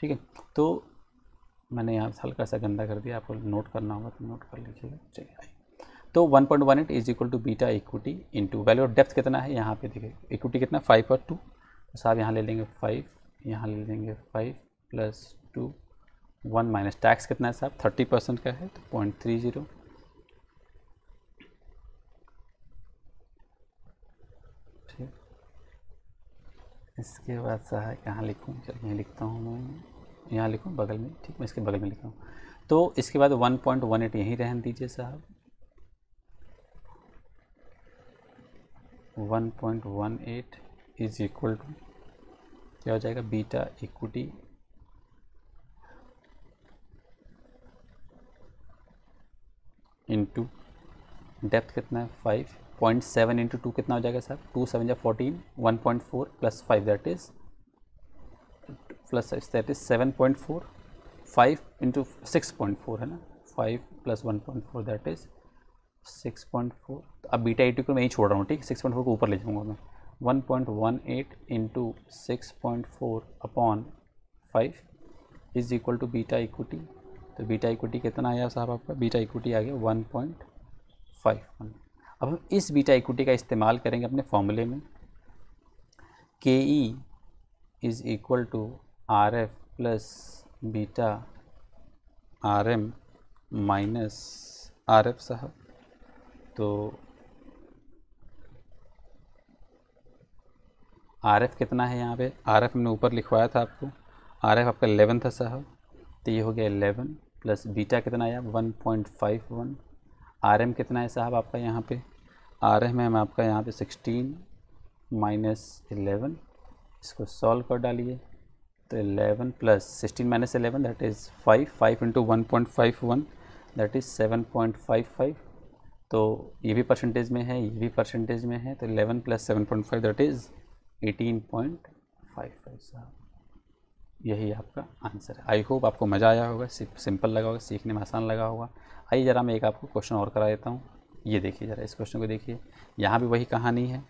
ठीक है तो मैंने यहाँ हल्का सा गंदा कर दिया आपको नोट करना होगा तो नोट कर लीजिएगा चलिए तो 1.18 point one eight is equal to beta equity to value of depth कितना है यहाँ पे देखिए इक्विटी कितना फाइव और टू तो साहब यहाँ ले लेंगे फाइव यहाँ ले लेंगे five plus two one minus tax कितना है साहब थर्टी परसेंट का है तो पॉइंट थ्री जीरो इसके बाद है कहाँ लिखूँ चल यहाँ लिखता हूँ मैं यहाँ लिखूँ बगल में ठीक मैं इसके बगल में लिखा हूँ तो इसके बाद 1.18 यहीं रहन दीजिए साहब 1.18 इज इक्वल टू क्या हो जाएगा बीटा इक्विटी इनटू डेप्थ कितना है five point seven into two कितना हो जाएगा सर टू सेवन या fourteen one point four plus five that is plus that is seven point four five into six point four है ना five plus one point four that is six point four अब बीटा एटी को मैं यही छोड़ रहा हूँ ठीक है सिक्स पॉइंट फोर को ऊपर ले जाऊँगा मैं one point one eight into six point four upon five is equal to beta equity तो बीटा इक्विटी कितना आया साहब आपका बीटा इक्विटी आ गया वन पॉइंट फाइव वन अब हम इस बीटा इक्विटी का इस्तेमाल करेंगे अपने फॉर्मूले में K E is equal to R F plus beta R M minus R F साहब तो आर एफ कितना है यहाँ पे आर एफ हमने ऊपर लिखवाया था आपको आर एफ आपका एलेवन था साहब तो ये हो गया एलेवन प्लस बीटा कितना आया one point five one R M कितना है साहब आपका यहाँ पे आर एम एम आपका यहाँ पे सिक्सटीन माइनस इलेवन इसको सॉल्व कर डालिए तो eleven plus sixteen minus eleven that is five five into one point five one that is seven point five five तो ये भी परसेंटेज में है ये भी परसेंटेज में है तो eleven plus seven point five that is eighteen point five five साहब यही आपका आंसर है आई होप आपको मज़ा आया होगा सिंपल लगा होगा सीखने में आसान लगा होगा आइए ज़रा मैं एक आपको क्वेश्चन और करा देता हूँ ये देखिए जरा इस क्वेश्चन को देखिए यहाँ भी वही कहानी है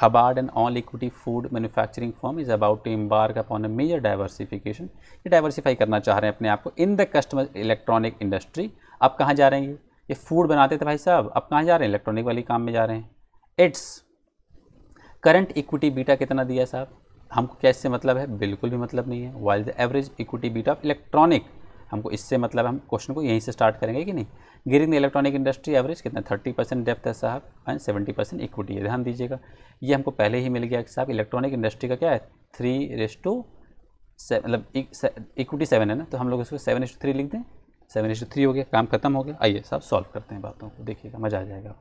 Hubbard and all equity food manufacturing firm is about to embark upon a major diversification ये डाइवर्सिफाई करना चाह रहे हैं अपने आप को in the customer electronic industry अब कहाँ जा रहे हैं ये फूड बनाते थे भाई साहब अब कहाँ जा रहे हैं इलेक्ट्रॉनिक वाली काम में जा रहे हैं इट्स करंट इक्विटी बीटा कितना दिया साहब हमको क्या इससे मतलब है बिल्कुल भी मतलब नहीं है while the average equity beta of electronic हमको इससे मतलब हम क्वेश्चन को यहीं से स्टार्ट करेंगे कि नहीं गिरिंग इलेक्ट्रॉनिक इंडस्ट्री एवरेज कितना थर्टी परसेंट डेप्थ है साहब एंड हाँ, सेवेंटी परसेंट इक्विटी है ध्यान दीजिएगा ये हमको पहले ही मिल गया कि साहब इलेक्ट्रॉनिक इंडस्ट्री का क्या है थ्री रेस टू मतलब इक्विटी सेवन है ना तो हम लोग इसको सेवन एस थ्री लिख दें सेवन एस थ्री हो गया काम खत्म हो गया आइए साहब सॉल्व करते हैं बातों को देखिएगा मज़ा आ जाएगा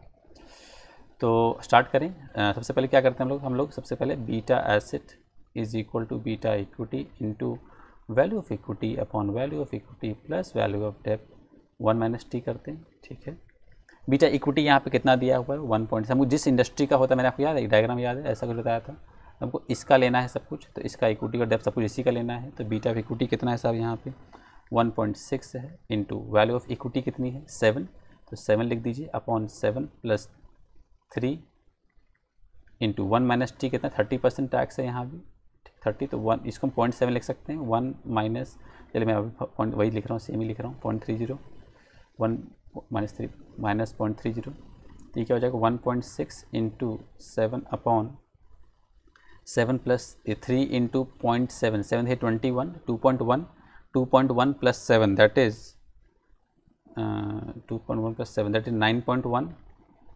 तो स्टार्ट करें आ, सबसे पहले क्या करते हैं हम लोग हम लोग सबसे पहले beta asset is equal to beta equity into value of equity upon value of equity plus value of depth one minus T करते हैं ठीक है बीटा इक्विटी यहाँ पे कितना दिया हुआ है वन पॉइंट हमको जिस इंडस्ट्री का होता है मैंने आपको याद है डायग्राम याद है ऐसा कुछ बताया था हमको इसका लेना है सब कुछ तो इसका इक्विटी का डेप सब कुछ इसी का लेना है तो बीटा ऑफ इक्विटी कितना है साहब यहाँ पे 1.6 है इंटू वैल्यू ऑफ इक्विटी कितनी है सेवन तो सेवन लिख दीजिए upon seven plus three into one minus T कितना थर्टी परसेंट टैक्स है यहाँ भी थर्टी तो वन इसको हम पॉइंट सेवन लिख सकते हैं वन माइनस चलिए मैं अभी पॉइंट वही लिख रहा हूँ सेम ही लिख रहा हूँ point three zero one minus three minus point three zero तो ये क्या हो जाएगा one point six into seven upon seven plus three into point seven seven है twenty one two point one two point one plus seven that is uh, two point one plus seven that is nine point one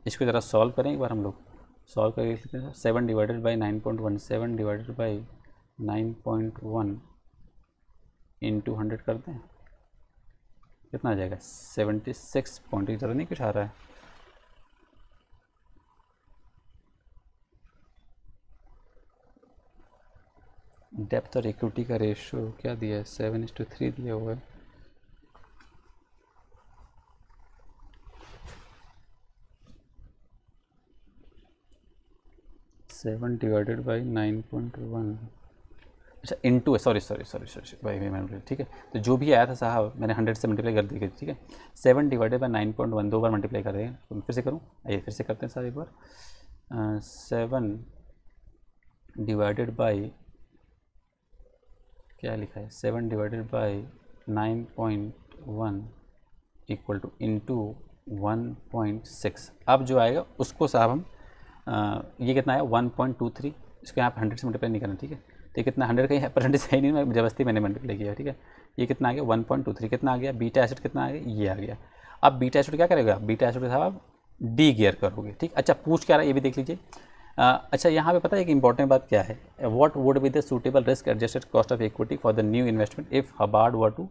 इसको ज़रा सॉल्व करें एक बार हम लोग सॉल्व करके लिख लेते हैं seven divided by nine point one seven divided by nine point one into hundred करते हैं कितना आ जाएगा सेवेंटी सिक्स पॉइंट की नहीं कुछ आ रहा है डेप्थ और इक्विटी का रेशियो क्या दिया है सेवन इज टू थ्री दिया हुआ है seven divided by nine point one अच्छा इन टू है सॉरी सॉरी सॉरी सॉरी भाई भाई मैं ठीक है तो जो भी आया था साहब मैंने हंड्रेड से मल्टीप्लाई कर दी ठीक है seven divided by nine point one दो बार मल्टीप्लाई कर रहे हैं तो फिर से करूँ आइए फिर से करते हैं साहब एक बार सेवन डिवाइडेड बाई क्या लिखा है seven divided by nine point one equal to into one point six अब जो आएगा उसको साहब हम आ, ये कितना है वन पॉइंट टू थ्री इसको आप हंड्रेड से मल्टीप्लाई नहीं करना ठीक है तो कितना हंड्रेड का परसेंटेज है नहीं मैं मैंने मल्टीप्लाई किया ठीक है ये कितना आ गया वन पॉइंट टू थ्री कितना आ गया बीटा एसिड कितना आ गया ये आ गया अब बीटा एसिड क्या करेगा बीटा एसिड के साथ आप डी गियर करोगे ठीक अच्छा पूछ क्या रहा है ये भी देख लीजिए अच्छा यहाँ पे पता है एक इंपॉर्टेंट बात क्या है what would be the suitable risk adjusted cost of equity for the new investment if Hubbard were to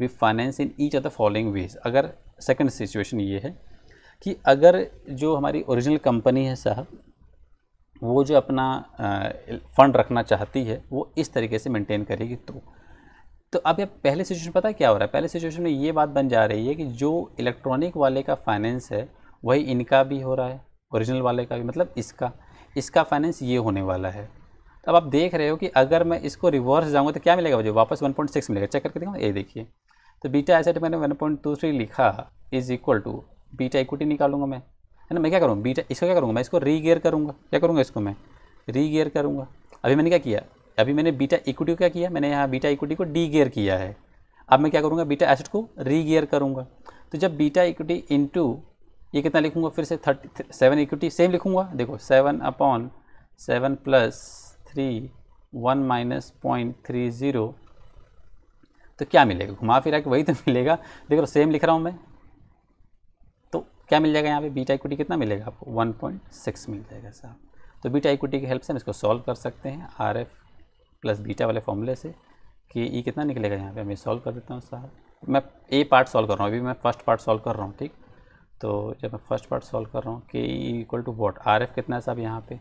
be finance in each of the following ways अगर सेकंड सिचुएशन ये है कि अगर जो हमारी ओरिजिनल कंपनी है साहब वो जो अपना फ़ंड रखना चाहती है वो इस तरीके से मेंटेन करेगी तो तो अब ये पहले सिचुएशन पता है क्या हो रहा है पहले सिचुएशन में ये बात बन जा रही है कि जो इलेक्ट्रॉनिक वाले का फाइनेंस है वही इनका भी हो रहा है ओरिजिनल वाले का भी मतलब इसका इसका फाइनेंस ये होने वाला है अब आप देख रहे हो कि अगर मैं इसको रिवर्स जाऊँगा तो क्या मिलेगा मुझे वापस वन मिलेगा चेक करके देखा ये देखिए तो बीटा एसेट मैंने वन लिखा is equal to beta equity निकालूंगा मैं है ना मैं क्या करूँगा बीटा इसको क्या करूँगा मैं इसको रीगेयर करूँगा क्या करूँगा इसको मैं रीगेयर करूँगा अभी मैंने क्या किया अभी मैंने बीटा इक्विटी को क्या किया मैंने यहाँ बीटा इक्विटी को डी गेयर किया है अब मैं क्या करूँगा बीटा एसेट को रीगेयर करूँगा तो जब बीटा इक्विटी इंटू ये कितना लिखूँगा फिर से थर्टी सेवन इक्विटी सेम लिखूँगा देखो seven upon seven plus three one minus point three zero तो क्या मिलेगा घुमा फिरा के वही तो मिलेगा देखो सेम लिख रहा हूँ मैं क्या मिल जाएगा यहाँ पे बीटा इक्विटी कितना मिलेगा आपको 1.6 मिल जाएगा साहब तो बीटा इक्विटी की हेल्प से हम इसको सॉल्व कर सकते हैं आर एफ प्लस बीटा वाले फॉर्मूले से कि ई e कितना निकलेगा यहाँ पे मैं सॉल्व कर देता हूँ साहब मैं ए पार्ट सॉल्व कर रहा हूँ अभी मैं फर्स्ट पार्ट सॉल्व कर रहा हूँ ठीक तो जब मैं फर्स्ट पार्ट सॉल्व कर रहा हूँ K E equal to what R F कितना है साहब यहाँ पे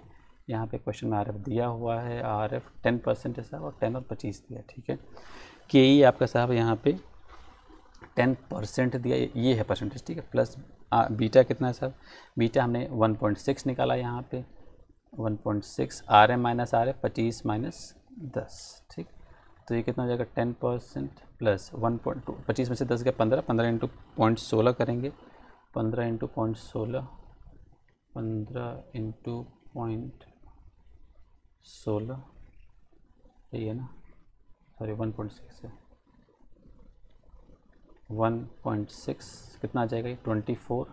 यहाँ पे क्वेश्चन में आर एफ दिया हुआ है आर एफ टेन परसेंट है साहब और टेन और पच्चीस दिया ठीक है के ई e आपका साहब यहाँ पे टेन परसेंट दिया ये है परसेंटेज ठीक है प्लस आ, बीटा कितना है सर बीटा हमने वन पॉइंट सिक्स निकाला यहाँ पे one point six R A minus R A पच्चीस माइनस दस ठीक तो ये कितना हो जाएगा ten percent plus one point two पच्चीस में से दस गया पंद्रह पंद्रह इंटू पॉइंट सोलह करेंगे पंद्रह इंटू पॉइंट सोलह पंद्रह इंटू पॉइंट सोलह यही है ना सॉरी वन पॉइंट सिक्स है 1.6 कितना आ जाएगा ये 24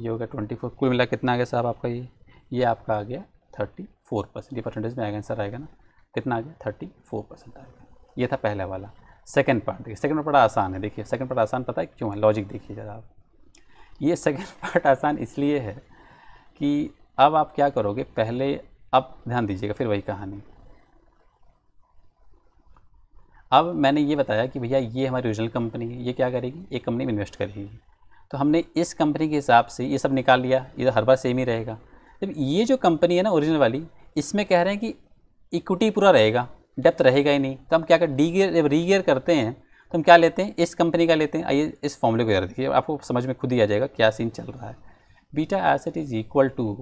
ये हो गया 24 कुल मिला कितना आ गया साहब आपका ये ये आपका आ गया 34 परसेंट ये परसेंटेज में आएगा आंसर आएगा ना कितना आ गया 34 परसेंट आएगा ये था पहला वाला सेकंड पार्ट देखिए सेकंड पार्ट आसान है देखिए सेकंड पार्ट आसान पता है क्यों है लॉजिक देखिए जरा आप ये सेकंड पार्ट आसान इसलिए है कि अब आप क्या करोगे पहले अब ध्यान दीजिएगा फिर वही कहानी अब मैंने ये बताया कि भैया ये हमारी ओरिजिनल कंपनी है ये क्या करेगी एक कंपनी में इन्वेस्ट करेगी तो हमने इस कंपनी के हिसाब से ये सब निकाल लिया ये तो हर बार सेम ही रहेगा जब ये जो कंपनी है ना ओरिजिनल वाली इसमें कह रहे हैं कि इक्विटी पूरा रहेगा डेप्थ रहेगा ही नहीं तो हम क्या कर डीगियर जब रीगियर करते हैं तो हम क्या लेते हैं इस कंपनी का लेते हैं आइए इस फॉर्मूले को देखिए आपको समझ में खुद ही आ जाएगा क्या सीन चल रहा है beta asset is equal to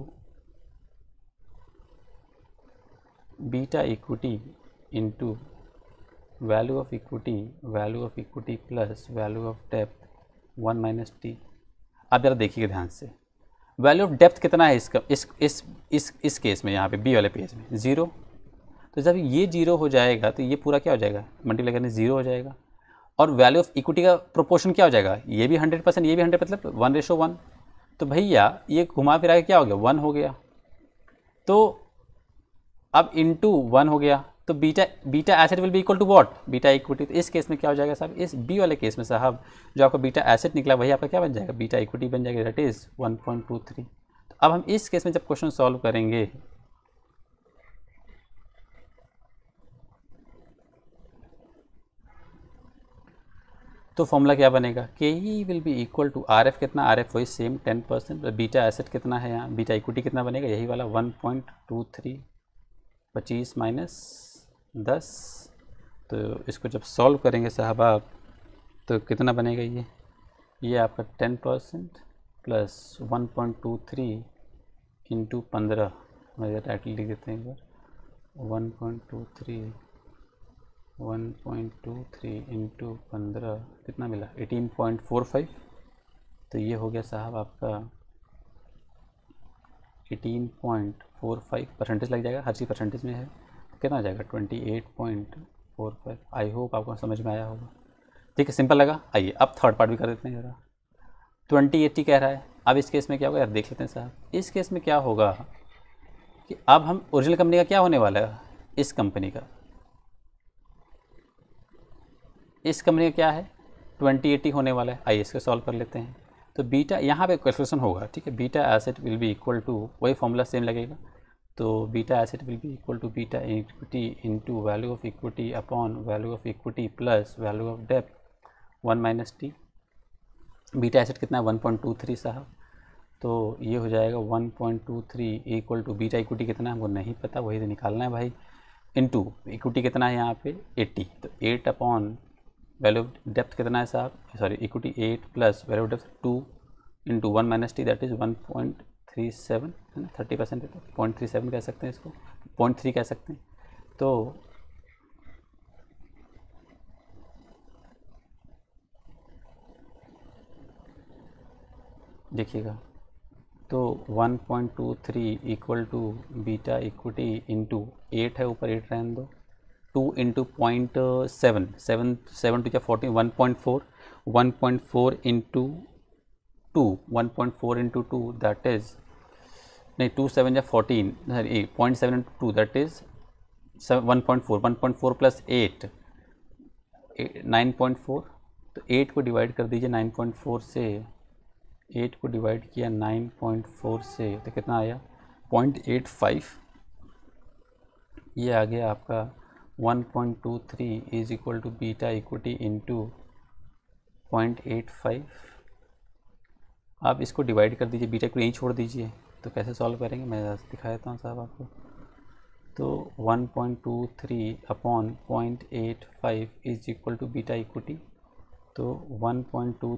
beta equity into value of equity value of equity plus value of depth one minus T आप ज़रा देखिएगा ध्यान से वैल्यू ऑफ डेप्थ कितना है इसका इस इस इस इस केस में यहाँ पे बी वाले पेज में ज़ीरो तो जब ये जीरो हो जाएगा तो ये पूरा क्या हो जाएगा मल्टीप्लाई करने ज़ीरो हो जाएगा और वैल्यू ऑफ इक्विटी का प्रोपोर्शन क्या हो जाएगा ये भी हंड्रेड परसेंट ये भी हंड्रेड मतलब वन रेशो वन तो भैया ये घुमा फिरा के क्या हो गया वन हो गया तो अब इंटू वन हो गया तो beta beta asset will be equal to what beta equity तो इस केस में क्या हो जाएगा साहब इस बी वाले केस में साहब जो आपका बीटा एसेट निकला वही आपका क्या बन जाएगा बीटा इक्विटी बन जाएगा that is one point two three तो अब हम इस केस में जब क्वेश्चन सॉल्व करेंगे तो फॉर्मूला क्या बनेगा K E will be equal to R F कितना आर एफ वही same ten percent beta asset कितना है यहाँ बीटा इक्विटी कितना बनेगा यही वाला वन पॉइंट टू थ्री पच्चीस माइनस दस तो इसको जब सॉल्व करेंगे साहब आप तो कितना बनेगा ये ये आपका ten percent plus one point two three into पंद्रह मैं टाइटल लिख देते हैं एक बार one point two three one point two three into पंद्रह कितना मिला एटीन पॉइंट फोर फाइव तो ये हो गया साहब आपका eighteen point four five percentage लग जाएगा हर चीज़ परसेंटेज में है कितना जाएगा twenty eight point four five I hope आपको समझ में आया होगा ठीक है सिंपल लगा आइए अब थर्ड पार्ट भी कर देते हैं जरा ट्वेंटी एट्टी कह रहा है अब इस केस में क्या होगा यार देख लेते हैं साहब इस केस में क्या होगा कि अब हम ओरिजिनल कंपनी का क्या होने वाला है इस कंपनी का इस कंपनी का क्या है ट्वेंटी एटी होने वाला है आइए इसको सॉल्व कर लेते हैं तो बीटा यहाँ पे कैलकुलेशन होगा ठीक है beta asset will be equal to वही फॉर्मूला सेम लगेगा तो beta asset will be equal to beta equity into value of equity upon value of equity plus value of debt one minus T beta asset कितना है वन पॉइंट टू थ्री साहब तो ये हो जाएगा one point two three equal to beta equity कितना है वो नहीं पता वही तो निकालना है भाई इंटू इक्विटी कितना है यहाँ पे एट्टी तो eight upon value of depth कितना है साहब sorry equity eight plus value of depth two into one minus T that is one point three seven है ना थर्टी परसेंट है तो पॉइंट थ्री सेवन कह सकते हैं इसको पॉइंट थ्री कह सकते हैं तो देखिएगा तो one point two three equal to beta equity into eight है ऊपर एट रहने दो two into point seven seven seven two या fourteen one point four one point four into two one point four into two that is नहीं टू सेवन या fourteen sorry point seven into two that is one point four one point four plus eight nine point four तो एट को डिवाइड कर दीजिए नाइन पॉइंट फोर से एट को डिवाइड किया नाइन पॉइंट फोर से तो कितना आया पॉइंट एट फाइव ये आ गया आपका one point two three is equal to beta equity into point eight five आप इसको डिवाइड कर दीजिए बीटा को यहीं छोड़ दीजिए तो कैसे सॉल्व करेंगे मैं दिखा देता हूँ साहब आपको तो 1.23 upon point eight five is equal to beta equity तो 1.23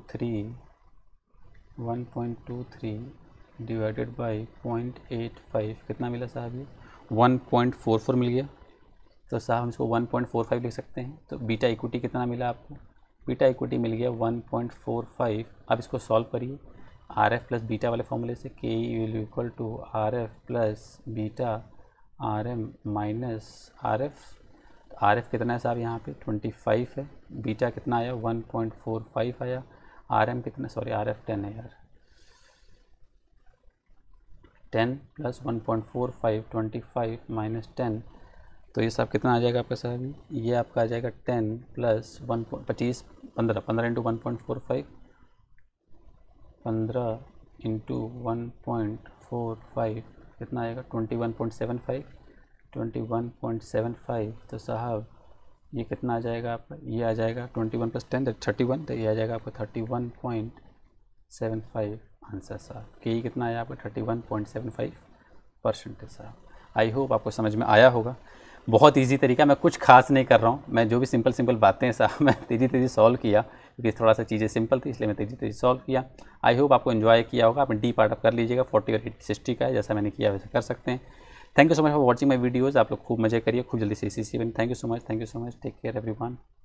three divided by point eight five कितना मिला साहब ये 1.44 मिल गया तो साहब हम इसको 1.45 लिख सकते हैं तो बीटा इक्विटी कितना मिला आपको बीटा इक्विटी मिल गया 1.45 आप इसको सॉल्व करिए आर एफ प्लस बीटा वाले फॉर्मूले से K E will equal to R F plus beta R M minus R F R F कितना है साहब यहाँ पे ट्वेंटी फाइव है बीटा कितना आया वन पॉइंट फोर फाइव आया आर एम कितना सॉरी आर एफ टेन है यार ten plus one point four five twenty five minus ten तो ये साहब कितना आ जाएगा आपका साहब ये आपका आ जाएगा टेन प्लस वन पच्चीस पंद्रह पंद्रह into one point four five पंद्रह into one point four five कितना आएगा twenty one point seven five twenty one point seven five तो साहब ये कितना आ जाएगा आपका ये आ जाएगा twenty one plus ten thirty one तो ये आ जाएगा आपका thirty one point seven five answer साहब के कितना आया आपका thirty one point seven five percentage साहब आई होप आपको समझ में आया होगा बहुत इजी तरीका मैं कुछ खास नहीं कर रहा हूँ मैं जो भी सिंपल सिंपल बातें हैं मैं तेज़ी तेज़ी सॉल्व किया क्योंकि थोड़ा सा चीज़ें सिंपल थी इसलिए मैं तेज़ी तेज़ी सॉल्व किया आई होप आपको इन्जॉय किया होगा आप डी पार्ट अप कर लीजिएगा फोर्टी और सिक्सटी का जैसा मैंने किया वैसे कर सकते हैं thank you so much for watching my videos आप लोग खूब मजे करिए खूब जल्दी से इसी सी thank you so much thank you so much take care every